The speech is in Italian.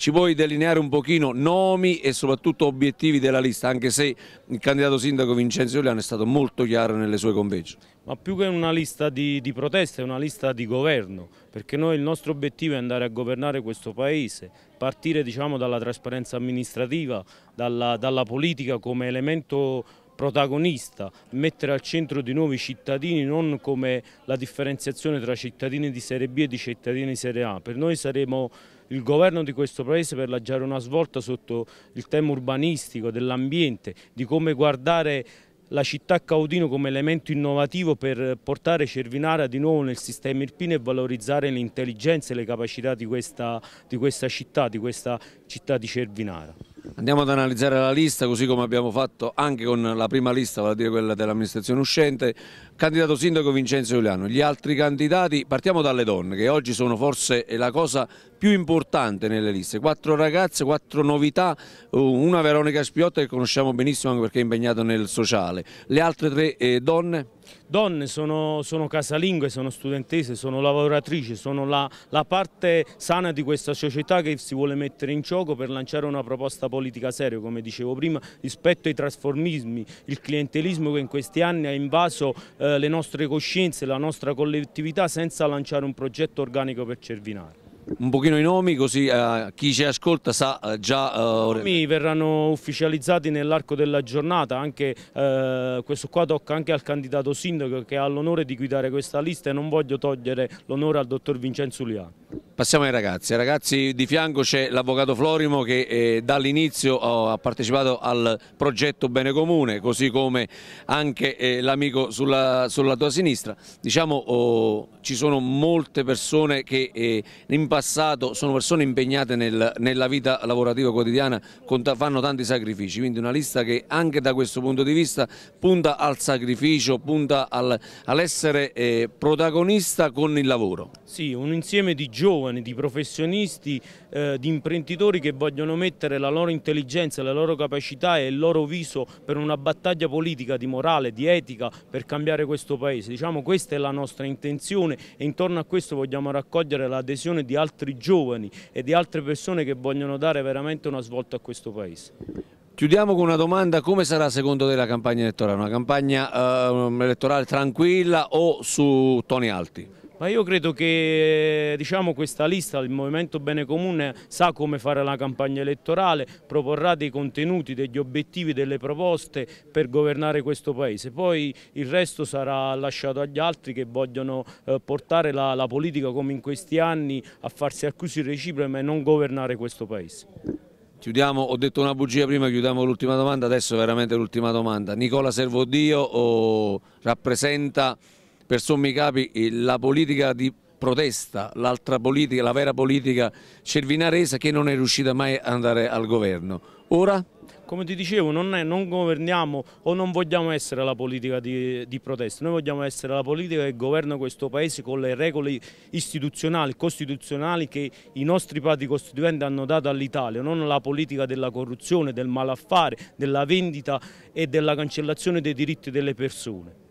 Ci puoi delineare un pochino nomi e soprattutto obiettivi della lista, anche se il candidato sindaco Vincenzo Iuliano è stato molto chiaro nelle sue convegge. Ma più che una lista di, di proteste è una lista di governo, perché noi il nostro obiettivo è andare a governare questo Paese, partire diciamo, dalla trasparenza amministrativa, dalla, dalla politica come elemento protagonista, mettere al centro di noi i cittadini non come la differenziazione tra cittadini di serie B e di cittadini di serie A. Per noi saremo il governo di questo paese per lanciare una svolta sotto il tema urbanistico, dell'ambiente, di come guardare la città Caudino come elemento innovativo per portare Cervinara di nuovo nel sistema irpino e valorizzare l'intelligenza e le capacità di questa, di questa città, di questa città di Cervinara. Andiamo ad analizzare la lista, così come abbiamo fatto anche con la prima lista, vale a dire quella dell'amministrazione uscente. Candidato sindaco Vincenzo Giuliano. Gli altri candidati, partiamo dalle donne, che oggi sono forse la cosa più importante nelle liste. Quattro ragazze, quattro novità, eh, una Veronica Spiotta che conosciamo benissimo anche perché è impegnata nel sociale. Le altre tre eh, donne? donne, sono, sono casalinghe, sono studentesse, sono lavoratrici, sono la, la parte sana di questa società che si vuole mettere in gioco per lanciare una proposta politica seria, come dicevo prima, rispetto ai trasformismi, il clientelismo che in questi anni ha invaso eh, le nostre coscienze, la nostra collettività senza lanciare un progetto organico per Cervinare un pochino i nomi così eh, chi ci ascolta sa eh, già... Eh, I nomi verranno ufficializzati nell'arco della giornata, anche, eh, questo qua tocca anche al candidato sindaco che ha l'onore di guidare questa lista e non voglio togliere l'onore al dottor Vincenzo Uliano. Passiamo ai ragazzi, ragazzi di fianco c'è l'avvocato Florimo che eh, dall'inizio oh, ha partecipato al progetto Bene Comune, così come anche eh, l'amico sulla, sulla, tua sinistra. Diciamo oh, ci sono molte persone che eh, in passato sono persone impegnate nel, nella vita lavorativa quotidiana, fanno tanti sacrifici, quindi una lista che anche da questo punto di vista punta al sacrificio, punta al, all'essere eh, protagonista con il lavoro. Sì, un insieme di giovani giovani, di professionisti, eh, di imprenditori che vogliono mettere la loro intelligenza, la loro capacità e il loro viso per una battaglia politica di morale, di etica per cambiare questo paese. Diciamo questa è la nostra intenzione e intorno a questo vogliamo raccogliere l'adesione di altri giovani e di altre persone che vogliono dare veramente una svolta a questo paese. Chiudiamo con una domanda, come sarà secondo te la campagna elettorale? Una campagna eh, elettorale tranquilla o su toni alti? Ma io credo che diciamo, questa lista, il Movimento Bene Comune, sa come fare la campagna elettorale, proporrà dei contenuti, degli obiettivi, delle proposte per governare questo Paese. Poi il resto sarà lasciato agli altri che vogliono eh, portare la, la politica come in questi anni a farsi accusi reciproche e non governare questo Paese. Chiudiamo, ho detto una bugia prima, chiudiamo l'ultima domanda, adesso veramente l'ultima domanda. Nicola Servodio oh, rappresenta per sommi capi eh, la politica di protesta, l'altra politica, la vera politica cervinaresa che non è riuscita mai ad andare al governo. Ora? Come ti dicevo, non, è, non governiamo o non vogliamo essere la politica di, di, protesta, noi vogliamo essere la politica che governa questo Paese con le regole istituzionali, costituzionali che i nostri padri costituenti hanno dato all'Italia, non la politica della corruzione, del malaffare, della vendita e della cancellazione dei diritti delle persone.